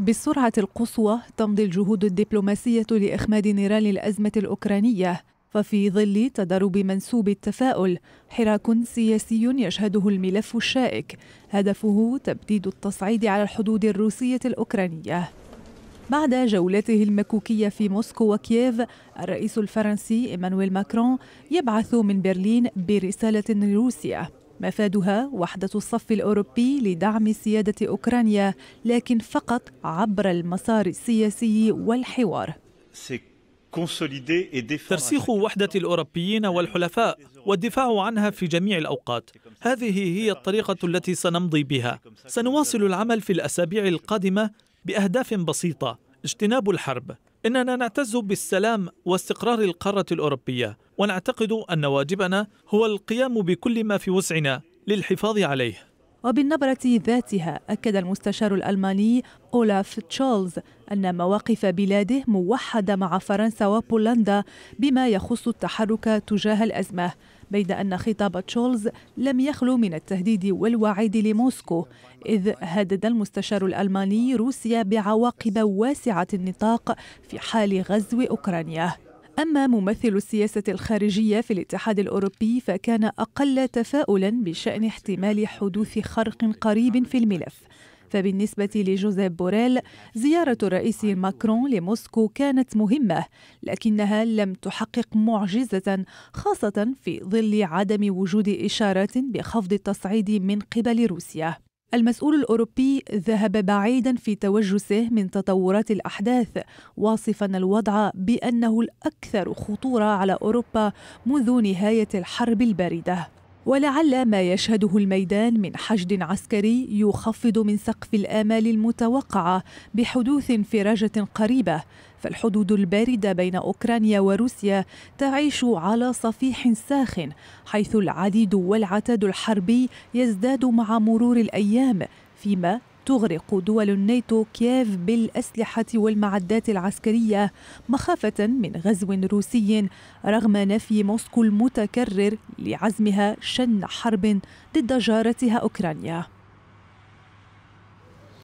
بالسرعة القصوى تمضي الجهود الدبلوماسية لإخماد نيران الأزمة الأوكرانية ففي ظل تدرب منسوب التفاؤل حراك سياسي يشهده الملف الشائك هدفه تبديد التصعيد على الحدود الروسية الأوكرانية بعد جولته المكوكية في موسكو وكييف الرئيس الفرنسي إيمانويل ماكرون يبعث من برلين برسالة لروسيا مفادها وحدة الصف الأوروبي لدعم سيادة أوكرانيا لكن فقط عبر المسار السياسي والحوار ترسيخ وحدة الأوروبيين والحلفاء والدفاع عنها في جميع الأوقات هذه هي الطريقة التي سنمضي بها سنواصل العمل في الأسابيع القادمة بأهداف بسيطة اجتناب الحرب إننا نعتز بالسلام واستقرار القارة الأوروبية ونعتقد أن واجبنا هو القيام بكل ما في وسعنا للحفاظ عليه وبالنبرة ذاتها أكد المستشار الألماني أولاف تشولز أن مواقف بلاده موحدة مع فرنسا وبولندا بما يخص التحرك تجاه الأزمة بيد أن خطاب تشولز لم يخلو من التهديد والوعيد لموسكو إذ هدد المستشار الألماني روسيا بعواقب واسعة النطاق في حال غزو أوكرانيا أما ممثل السياسة الخارجية في الاتحاد الأوروبي فكان أقل تفاؤلا بشأن احتمال حدوث خرق قريب في الملف فبالنسبة لجوزيف بوريل زيارة الرئيس ماكرون لموسكو كانت مهمة لكنها لم تحقق معجزة خاصة في ظل عدم وجود إشارات بخفض التصعيد من قبل روسيا المسؤول الاوروبي ذهب بعيدا في توجسه من تطورات الاحداث واصفا الوضع بانه الاكثر خطوره على اوروبا منذ نهايه الحرب البارده ولعل ما يشهده الميدان من حشد عسكري يخفض من سقف الامال المتوقعه بحدوث انفراجه قريبه فالحدود البارده بين اوكرانيا وروسيا تعيش على صفيح ساخن حيث العديد والعتاد الحربي يزداد مع مرور الايام فيما تغرق دول الناتو كييف بالأسلحة والمعدات العسكرية مخافة من غزو روسي رغم نفي موسكو المتكرر لعزمها شن حرب ضد جارتها أوكرانيا